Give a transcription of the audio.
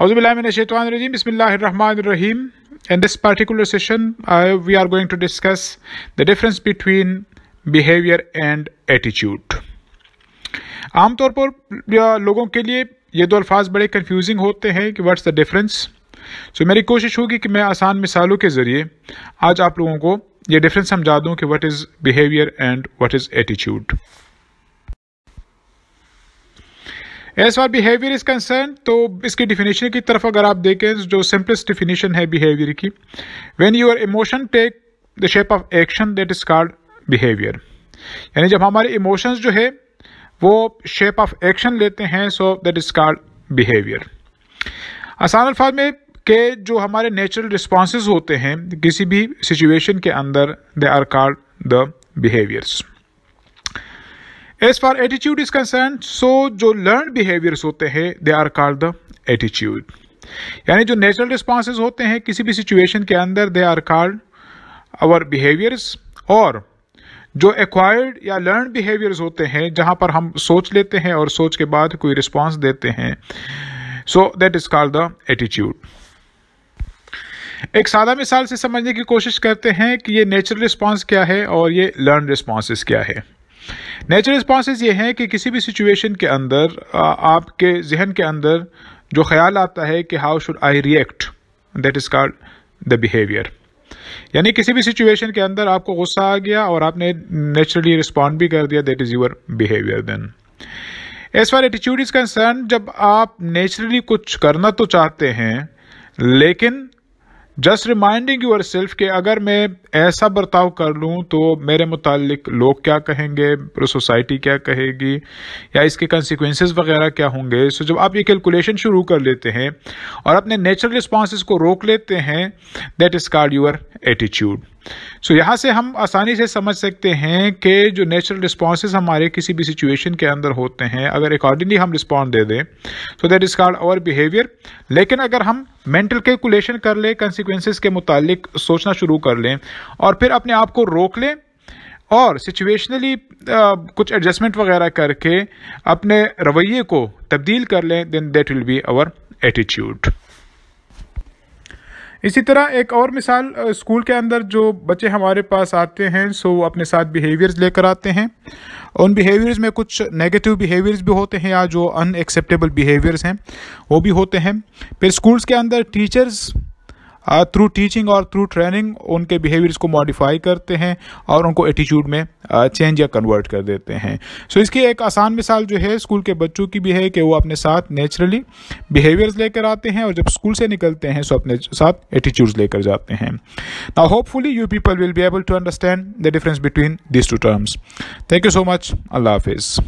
Bismillahirrahmanirrahim. In this particular session, uh, we are going to discuss the difference between behavior and attitude. आमतौर पर लोगों के लिए ये दो अल्फाज बड़े कंफ्यूजिंग होते हैं कि व्हाट्स द डिफरेंस सो मेरी कोशिश होगी कि मैं आसान मिसालों के ज़रिए आज आप लोगों को ये डिफरेंस समझा दूँ कि what is behavior and what is attitude as far behavior is concern तो इसकी डिफिनेशन की तरफ अगर आप देखें जो सिंपलेस्ट डिफिनेशन है बिहेवियर की when your emotion take the shape of action that is called behavior यानी जब हमारे इमोशंस जो है वो शेप ऑफ एक्शन लेते हैं so that is called behavior आसान अल्फाज में के जो हमारे नेचुरल रिस्पॉन्स होते हैं किसी भी सिचुएशन के अंदर they are called the behaviors as far attitude is concern so जो लर्न बिहेवियर्स होते हैं they are called the attitude यानी जो नेचुरल रिस्पॉन्सेज होते हैं किसी भी सिचुएशन के अंदर they are called our behaviors और जो एक्वायर्ड या लर्न बिहेवियर्स होते हैं जहां पर हम सोच लेते हैं और सोच के बाद कोई रिस्पॉन्स देते हैं so that is called the attitude एक सादा मिसाल से समझने की कोशिश करते हैं कि ये नेचुरल रिस्पॉन्स क्या है और ये लर्न रिस्पॉन्स क्या है नेचुरल रिस्पॉन्स ये हैं कि किसी भी सिचुएशन के अंदर आपके जहन के अंदर जो ख्याल आता है कि how should I react that is called the behavior यानी किसी भी सिचुएशन के अंदर आपको गुस्सा आ गया और आपने नेचुरली रिस्पॉन्ड भी कर दिया that is your behavior then as far attitude is concern जब आप नेचुरली कुछ करना तो चाहते हैं लेकिन जस्ट रिमाइंडिंग यूर सेल्फ कि अगर मैं ऐसा बर्ताव कर लूँ तो मेरे मुतालिक लोग क्या कहेंगे सोसाइटी क्या कहेगी या इसके कंसिक्वेंस वगैरह क्या होंगे सो so, जब आप ये कैलकुलेशन शुरू कर लेते हैं और अपने नेचुरल रिस्पॉन्स को रोक लेते हैं that is called your attitude so so, यहाँ से हम आसानी से समझ सकते हैं कि जो नेचुरल रिस्पॉन्सेज हमारे किसी भी सिचुएशन के अंदर होते हैं अगर अकॉर्डिंगली हम रिस्पॉन्ड दे दें so that is called our behavior लेकिन अगर हम मेंटल कैलकुलेशन कर लें कंसिक्वेंसेस के मुतालिक सोचना शुरू कर लें और फिर अपने आप को रोक लें और सिचुएशनली कुछ एडजस्टमेंट वगैरह करके अपने रवैये को तब्दील कर लें then that will be our attitude इसी तरह एक और मिसाल स्कूल के अंदर जो बच्चे हमारे पास आते हैं सो वो अपने साथ बिहेवियर्स लेकर आते हैं उन बिहेवियर्स में कुछ नेगेटिव बिहेवियर्स भी होते हैं या जो अनएक्सेप्टेबल बिहेवियर्स हैं वो भी होते हैं फिर स्कूल्स के अंदर टीचर्स थ्रू टीचिंग और थ्रू ट्रेनिंग उनके बिहेवियर्स को मॉडिफाई करते हैं और उनको एटीट्यूड में चेंज या कन्वर्ट कर देते हैं सो so, इसकी एक आसान मिसाल जो है स्कूल के बच्चों की भी है कि वो अपने साथ नेचुरली बिहेवियर्स लेकर आते हैं और जब स्कूल से निकलते हैं सो अपने साथ एटीट्यूड्स लेकर जाते हैं ना hopefully you people will be able to understand the difference between this two terms thank you so much अल्लाह हाफिज़